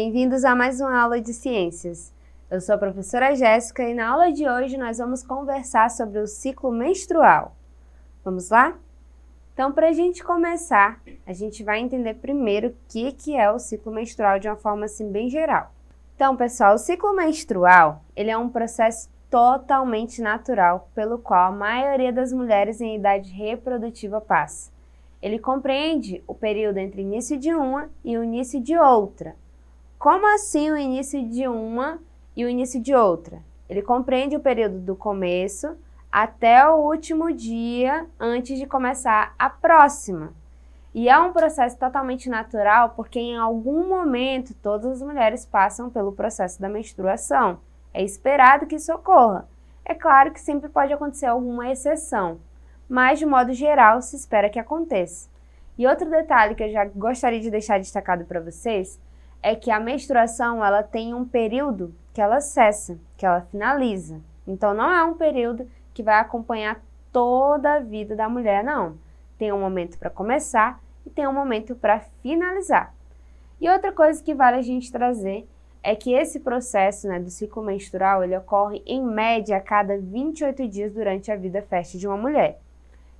Bem-vindos a mais uma aula de ciências. Eu sou a professora Jéssica e na aula de hoje nós vamos conversar sobre o ciclo menstrual. Vamos lá? Então, para a gente começar, a gente vai entender primeiro o que, que é o ciclo menstrual de uma forma assim bem geral. Então, pessoal, o ciclo menstrual ele é um processo totalmente natural pelo qual a maioria das mulheres em idade reprodutiva passa. Ele compreende o período entre início de uma e o início de outra, como assim o início de uma e o início de outra? Ele compreende o período do começo até o último dia antes de começar a próxima. E é um processo totalmente natural, porque em algum momento todas as mulheres passam pelo processo da menstruação. É esperado que isso ocorra. É claro que sempre pode acontecer alguma exceção, mas de modo geral se espera que aconteça. E outro detalhe que eu já gostaria de deixar destacado para vocês é que a menstruação ela tem um período que ela cessa, que ela finaliza. Então não é um período que vai acompanhar toda a vida da mulher, não. Tem um momento para começar e tem um momento para finalizar. E outra coisa que vale a gente trazer é que esse processo né, do ciclo menstrual ele ocorre em média a cada 28 dias durante a vida fértil de uma mulher.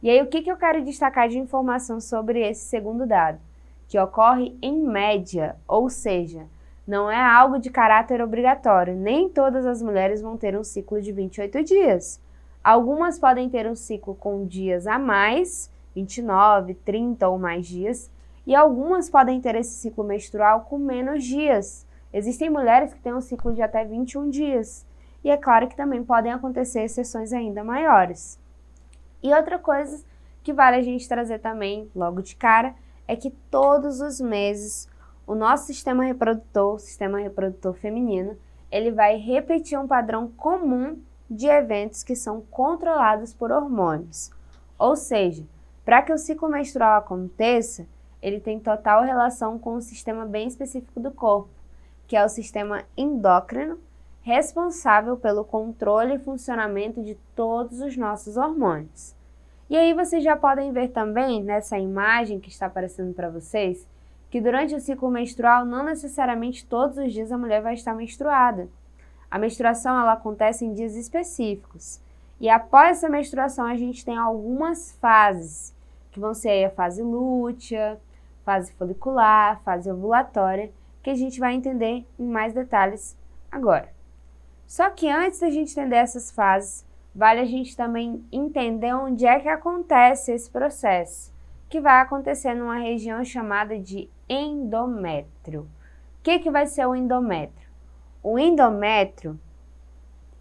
E aí o que, que eu quero destacar de informação sobre esse segundo dado? que ocorre em média, ou seja, não é algo de caráter obrigatório. Nem todas as mulheres vão ter um ciclo de 28 dias. Algumas podem ter um ciclo com dias a mais, 29, 30 ou mais dias, e algumas podem ter esse ciclo menstrual com menos dias. Existem mulheres que têm um ciclo de até 21 dias. E é claro que também podem acontecer exceções ainda maiores. E outra coisa que vale a gente trazer também logo de cara é que todos os meses o nosso sistema reprodutor, o sistema reprodutor feminino, ele vai repetir um padrão comum de eventos que são controlados por hormônios. Ou seja, para que o ciclo menstrual aconteça, ele tem total relação com um sistema bem específico do corpo, que é o sistema endócrino, responsável pelo controle e funcionamento de todos os nossos hormônios. E aí vocês já podem ver também nessa imagem que está aparecendo para vocês que durante o ciclo menstrual não necessariamente todos os dias a mulher vai estar menstruada. A menstruação ela acontece em dias específicos. E após essa menstruação a gente tem algumas fases, que vão ser a fase lútea, fase folicular, fase ovulatória, que a gente vai entender em mais detalhes agora. Só que antes da gente entender essas fases, vale a gente também entender onde é que acontece esse processo, que vai acontecer numa região chamada de endométrio. O que, que vai ser o endométrio? O endométrio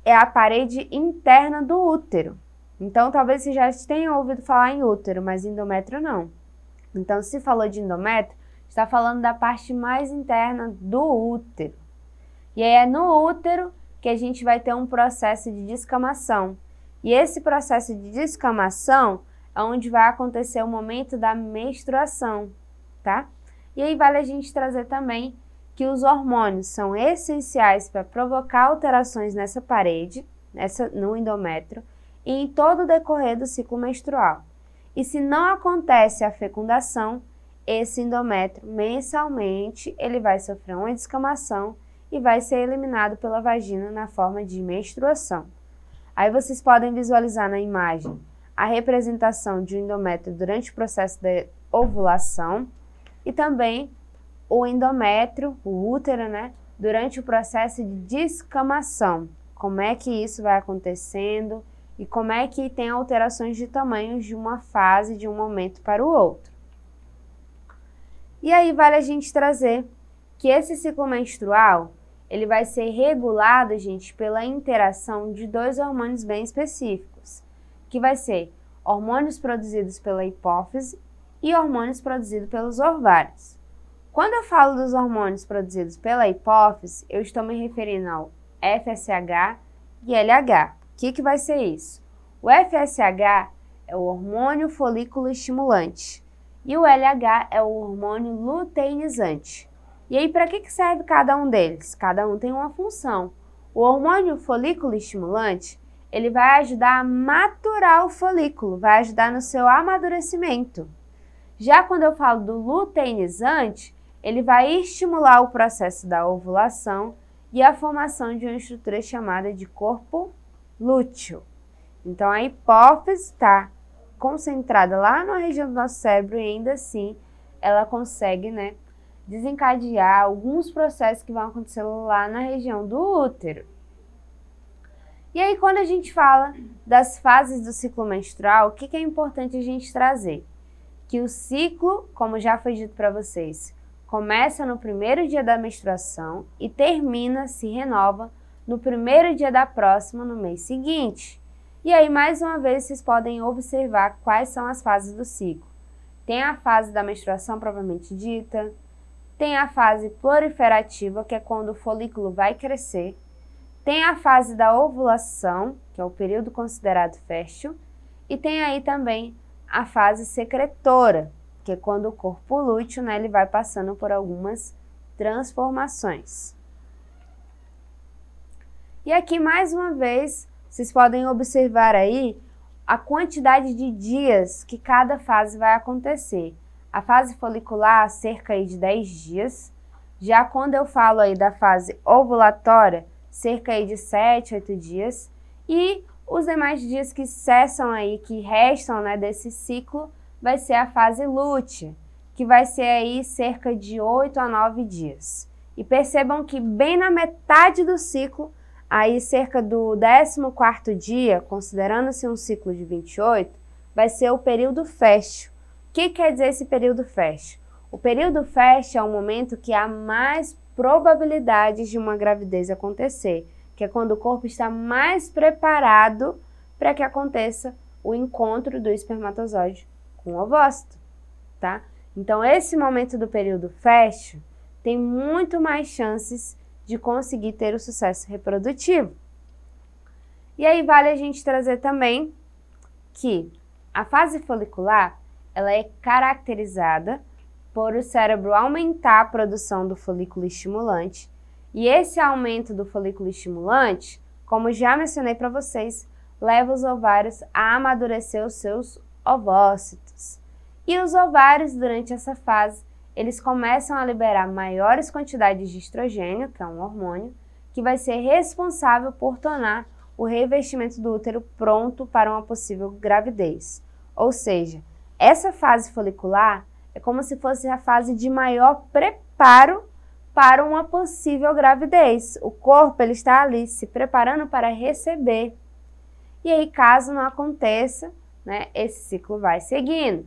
é a parede interna do útero. Então, talvez você já tenha ouvido falar em útero, mas endométrio não. Então, se falou de endométrio, está falando da parte mais interna do útero. E aí é no útero que a gente vai ter um processo de descamação, e esse processo de descamação é onde vai acontecer o momento da menstruação, tá? E aí vale a gente trazer também que os hormônios são essenciais para provocar alterações nessa parede, nessa, no endométrio, e em todo o decorrer do ciclo menstrual. E se não acontece a fecundação, esse endométrio mensalmente ele vai sofrer uma descamação e vai ser eliminado pela vagina na forma de menstruação. Aí vocês podem visualizar na imagem a representação de um endométrio durante o processo de ovulação e também o endométrio, o útero, né, durante o processo de descamação. Como é que isso vai acontecendo e como é que tem alterações de tamanhos de uma fase de um momento para o outro. E aí vale a gente trazer que esse ciclo menstrual, ele vai ser regulado, gente, pela interação de dois hormônios bem específicos, que vai ser hormônios produzidos pela hipófise e hormônios produzidos pelos ovários. Quando eu falo dos hormônios produzidos pela hipófise, eu estou me referindo ao FSH e LH. O que, que vai ser isso? O FSH é o hormônio folículo estimulante e o LH é o hormônio luteinizante. E aí, para que, que serve cada um deles? Cada um tem uma função. O hormônio folículo estimulante, ele vai ajudar a maturar o folículo, vai ajudar no seu amadurecimento. Já quando eu falo do luteinizante, ele vai estimular o processo da ovulação e a formação de uma estrutura chamada de corpo lúteo. Então a hipófise está concentrada lá na região do nosso cérebro e ainda assim ela consegue, né, desencadear alguns processos que vão acontecer lá na região do útero. E aí, quando a gente fala das fases do ciclo menstrual, o que, que é importante a gente trazer? Que o ciclo, como já foi dito para vocês, começa no primeiro dia da menstruação e termina, se renova, no primeiro dia da próxima, no mês seguinte. E aí, mais uma vez, vocês podem observar quais são as fases do ciclo. Tem a fase da menstruação propriamente dita, tem a fase proliferativa, que é quando o folículo vai crescer, tem a fase da ovulação, que é o período considerado fértil, e tem aí também a fase secretora, que é quando o corpo lúteo né, ele vai passando por algumas transformações. E aqui mais uma vez, vocês podem observar aí a quantidade de dias que cada fase vai acontecer a fase folicular cerca de 10 dias. Já quando eu falo aí da fase ovulatória, cerca de 7, 8 dias. E os demais dias que cessam aí, que restam né, desse ciclo, vai ser a fase lute, que vai ser aí cerca de 8 a 9 dias. E percebam que bem na metade do ciclo, aí cerca do 14 dia, considerando-se um ciclo de 28, vai ser o período fértil que quer dizer esse período fértil? O período fértil é o momento que há mais probabilidades de uma gravidez acontecer, que é quando o corpo está mais preparado para que aconteça o encontro do espermatozoide com o ovócito, tá? Então, esse momento do período fértil tem muito mais chances de conseguir ter o sucesso reprodutivo. E aí vale a gente trazer também que a fase folicular ela é caracterizada por o cérebro aumentar a produção do folículo estimulante. E esse aumento do folículo estimulante, como já mencionei para vocês, leva os ovários a amadurecer os seus ovócitos. E os ovários, durante essa fase, eles começam a liberar maiores quantidades de estrogênio, que é um hormônio, que vai ser responsável por tornar o revestimento do útero pronto para uma possível gravidez. Ou seja, essa fase folicular é como se fosse a fase de maior preparo para uma possível gravidez. O corpo ele está ali se preparando para receber. E aí, caso não aconteça, né, esse ciclo vai seguindo.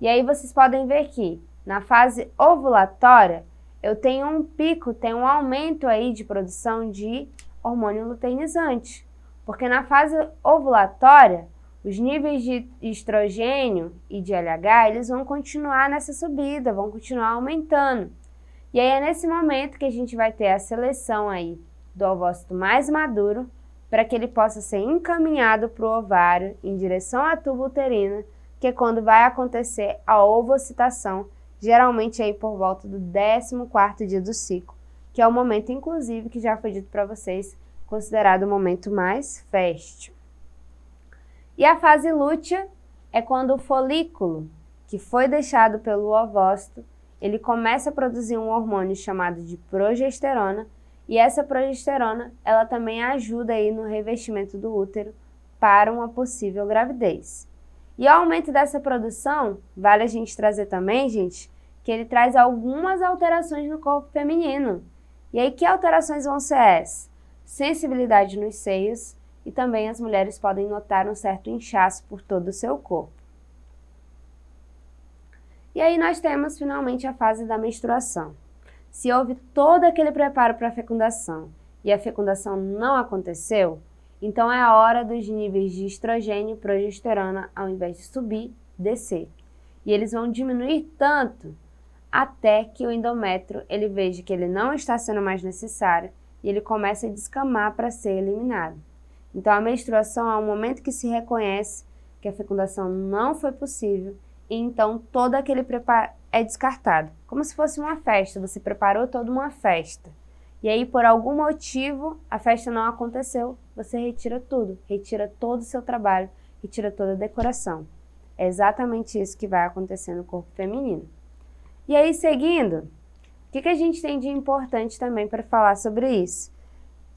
E aí vocês podem ver que na fase ovulatória eu tenho um pico, tem um aumento aí de produção de hormônio luteinizante. Porque na fase ovulatória os níveis de estrogênio e de LH, eles vão continuar nessa subida, vão continuar aumentando. E aí é nesse momento que a gente vai ter a seleção aí do ovócito mais maduro para que ele possa ser encaminhado para o ovário em direção à tuba uterina, que é quando vai acontecer a ovocitação, geralmente aí por volta do 14º dia do ciclo, que é o momento inclusive que já foi dito para vocês, considerado o momento mais fértil. E a fase lútea é quando o folículo, que foi deixado pelo ovócito, ele começa a produzir um hormônio chamado de progesterona, e essa progesterona, ela também ajuda aí no revestimento do útero para uma possível gravidez. E o aumento dessa produção, vale a gente trazer também, gente, que ele traz algumas alterações no corpo feminino. E aí que alterações vão ser essas? Sensibilidade nos seios, e também as mulheres podem notar um certo inchaço por todo o seu corpo. E aí nós temos finalmente a fase da menstruação. Se houve todo aquele preparo para a fecundação e a fecundação não aconteceu, então é a hora dos níveis de estrogênio e progesterona, ao invés de subir, descer. E eles vão diminuir tanto até que o endométrio ele veja que ele não está sendo mais necessário e ele começa a descamar para ser eliminado. Então, a menstruação é um momento que se reconhece que a fecundação não foi possível e então todo aquele preparo é descartado. Como se fosse uma festa, você preparou toda uma festa. E aí, por algum motivo, a festa não aconteceu, você retira tudo, retira todo o seu trabalho, retira toda a decoração. É exatamente isso que vai acontecer no corpo feminino. E aí, seguindo, o que, que a gente tem de importante também para falar sobre isso?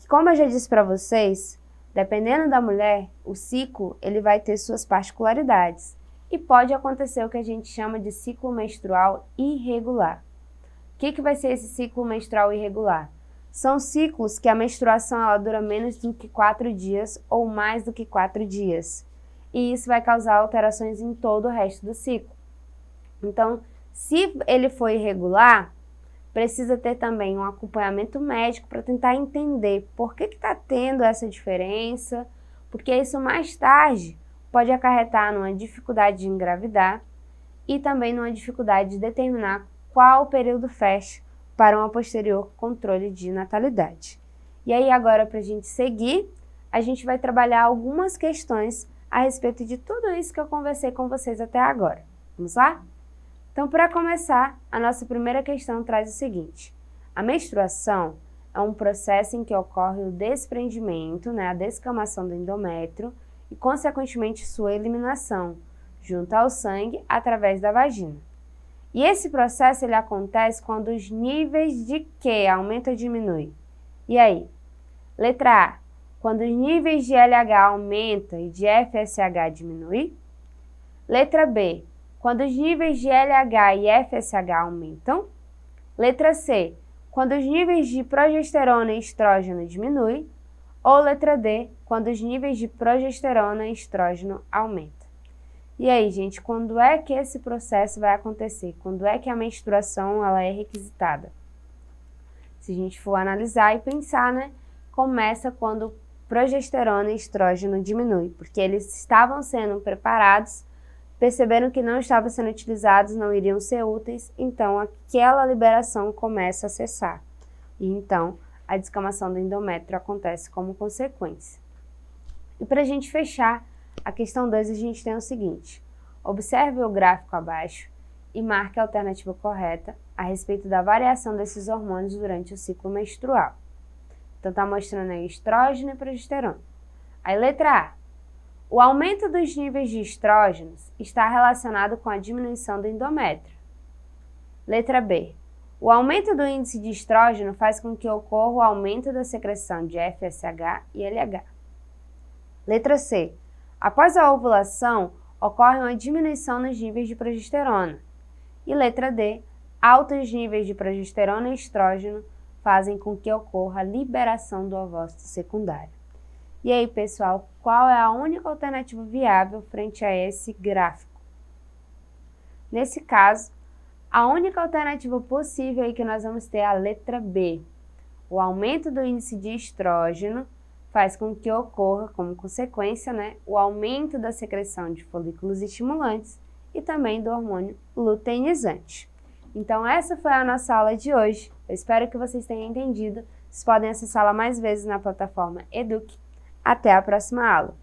Como eu já disse para vocês, Dependendo da mulher, o ciclo ele vai ter suas particularidades e pode acontecer o que a gente chama de ciclo menstrual irregular. O que, que vai ser esse ciclo menstrual irregular? São ciclos que a menstruação ela dura menos do que quatro dias ou mais do que quatro dias. E isso vai causar alterações em todo o resto do ciclo. Então, se ele for irregular, precisa ter também um acompanhamento médico para tentar entender por que está tendo essa diferença, porque isso mais tarde pode acarretar numa dificuldade de engravidar e também numa dificuldade de determinar qual o período fecha para um posterior controle de natalidade. E aí, agora, para a gente seguir, a gente vai trabalhar algumas questões a respeito de tudo isso que eu conversei com vocês até agora. Vamos lá? Então, para começar, a nossa primeira questão traz o seguinte: a menstruação é um processo em que ocorre o desprendimento, né, a descamação do endométrio e, consequentemente, sua eliminação junto ao sangue através da vagina. E esse processo ele acontece quando os níveis de Q aumentam ou diminuem. E aí? Letra A. Quando os níveis de LH aumentam e de FSH diminuem. Letra B quando os níveis de LH e FSH aumentam. Letra C, quando os níveis de progesterona e estrógeno diminuem. Ou letra D, quando os níveis de progesterona e estrógeno aumentam. E aí, gente, quando é que esse processo vai acontecer? Quando é que a menstruação ela é requisitada? Se a gente for analisar e pensar, né? Começa quando progesterona e estrógeno diminui, porque eles estavam sendo preparados perceberam que não estavam sendo utilizados, não iriam ser úteis, então aquela liberação começa a cessar. E então a descamação do endométrio acontece como consequência. E para a gente fechar, a questão 2 a gente tem o seguinte: observe o gráfico abaixo e marque a alternativa correta a respeito da variação desses hormônios durante o ciclo menstrual. Então, está mostrando aí estrógeno e progesterona. Aí, letra A, o aumento dos níveis de estrógenos está relacionado com a diminuição do endométrio. Letra B. O aumento do índice de estrógeno faz com que ocorra o aumento da secreção de FSH e LH. Letra C. Após a ovulação, ocorre uma diminuição nos níveis de progesterona. E letra D. Altos níveis de progesterona e estrógeno fazem com que ocorra a liberação do ovócito secundário. E aí, pessoal, qual é a única alternativa viável frente a esse gráfico? Nesse caso, a única alternativa possível é que nós vamos ter é a letra B. O aumento do índice de estrógeno faz com que ocorra, como consequência, né, o aumento da secreção de folículos estimulantes e também do hormônio luteinizante. Então, essa foi a nossa aula de hoje. Eu espero que vocês tenham entendido. Vocês podem acessá-la mais vezes na plataforma Educ até a próxima aula!